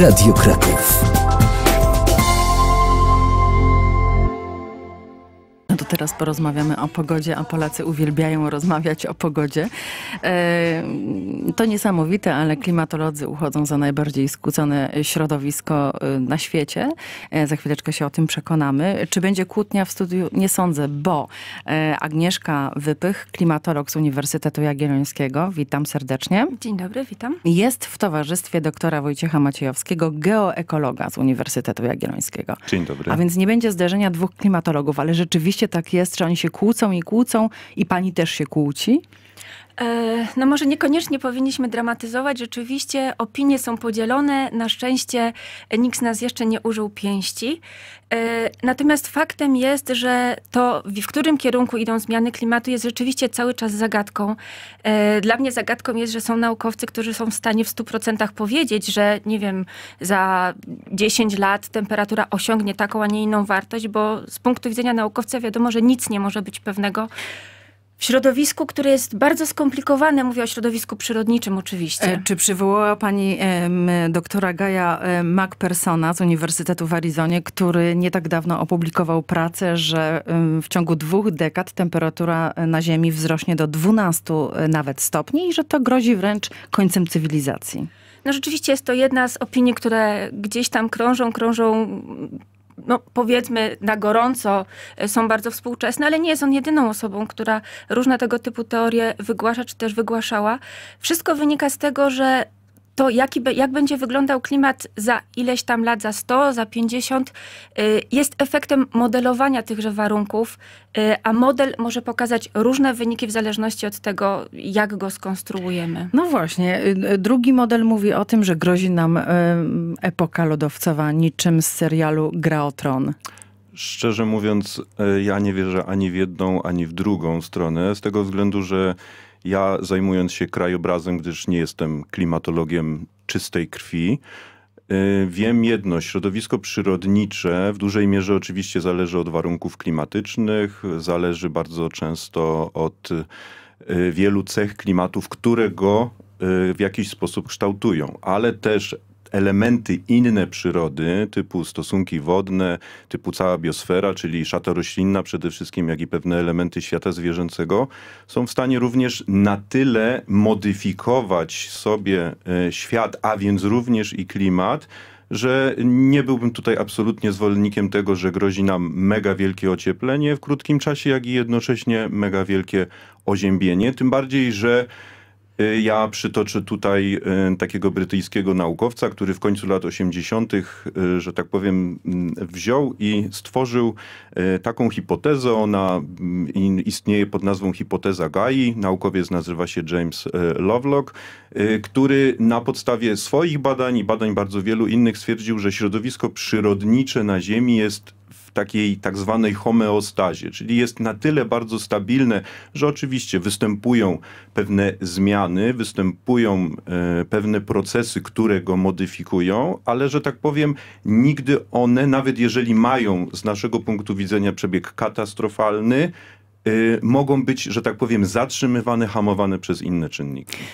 Radio Kraków. Teraz porozmawiamy o pogodzie, a Polacy uwielbiają rozmawiać o pogodzie. E, to niesamowite, ale klimatolodzy uchodzą za najbardziej skłócone środowisko e, na świecie. E, za chwileczkę się o tym przekonamy. Czy będzie kłótnia w studiu? Nie sądzę, bo Agnieszka Wypych, klimatolog z Uniwersytetu Jagiellońskiego, witam serdecznie. Dzień dobry, witam. Jest w towarzystwie doktora Wojciecha Maciejowskiego, geoekologa z Uniwersytetu Jagiellońskiego. Dzień dobry. A więc nie będzie zderzenia dwóch klimatologów, ale rzeczywiście ta tak jest, że oni się kłócą i kłócą i pani też się kłóci? E, no może niekoniecznie powinniśmy dramatyzować. Rzeczywiście opinie są podzielone. Na szczęście nikt z nas jeszcze nie użył pięści. E, natomiast faktem jest, że to w którym kierunku idą zmiany klimatu jest rzeczywiście cały czas zagadką. E, dla mnie zagadką jest, że są naukowcy, którzy są w stanie w 100% powiedzieć, że nie wiem, za 10 lat temperatura osiągnie taką, a nie inną wartość, bo z punktu widzenia naukowca wiadomo, że nic nie może być pewnego środowisku, które jest bardzo skomplikowane. Mówię o środowisku przyrodniczym oczywiście. E, czy przywołała pani doktora Gaja McPersona z Uniwersytetu w Arizonie, który nie tak dawno opublikował pracę, że w ciągu dwóch dekad temperatura na Ziemi wzrośnie do 12 e, nawet stopni i że to grozi wręcz końcem cywilizacji? No rzeczywiście jest to jedna z opinii, które gdzieś tam krążą, krążą no, powiedzmy na gorąco e, są bardzo współczesne, ale nie jest on jedyną osobą, która różne tego typu teorie wygłasza, czy też wygłaszała. Wszystko wynika z tego, że to jaki, jak będzie wyglądał klimat za ileś tam lat, za 100, za 50, y, jest efektem modelowania tychże warunków, y, a model może pokazać różne wyniki w zależności od tego, jak go skonstruujemy. No właśnie. Y, drugi model mówi o tym, że grozi nam epoka lodowcowa, niczym z serialu Gra o Tron. Szczerze mówiąc, ja nie wierzę ani w jedną, ani w drugą stronę, z tego względu, że ja zajmując się krajobrazem, gdyż nie jestem klimatologiem czystej krwi, y, Wiem jedno, środowisko przyrodnicze w dużej mierze oczywiście zależy od warunków klimatycznych, zależy bardzo często od y, wielu cech klimatów, które go y, w jakiś sposób kształtują, ale też elementy inne przyrody, typu stosunki wodne, typu cała biosfera, czyli szata roślinna przede wszystkim, jak i pewne elementy świata zwierzęcego, są w stanie również na tyle modyfikować sobie e, świat, a więc również i klimat, że nie byłbym tutaj absolutnie zwolennikiem tego, że grozi nam mega wielkie ocieplenie w krótkim czasie, jak i jednocześnie mega wielkie oziębienie. Tym bardziej, że Y, ja przytoczę tutaj y, takiego brytyjskiego naukowca, który w końcu lat 80., y, że tak powiem, mm, wziął i stworzył taką hipotezę. Ona mm, istnieje pod nazwą hipoteza Gai. Naukowiec nazywa się James Lovelock, który na podstawie swoich badań i badań bardzo wielu innych stwierdził, że środowisko przyrodnicze na Ziemi jest w takiej tak zwanej homeostazie, czyli jest na tyle bardzo stabilne, że oczywiście występują pewne zmiany, występują e, pewne procesy, które go modyfikują, ale że tak powiem, nigdy one, nawet jeżeli mają z naszego punktu widzenia przebieg katastrofalny, e, mogą być, że tak powiem, zatrzymywane, hamowane przez inne czynniki.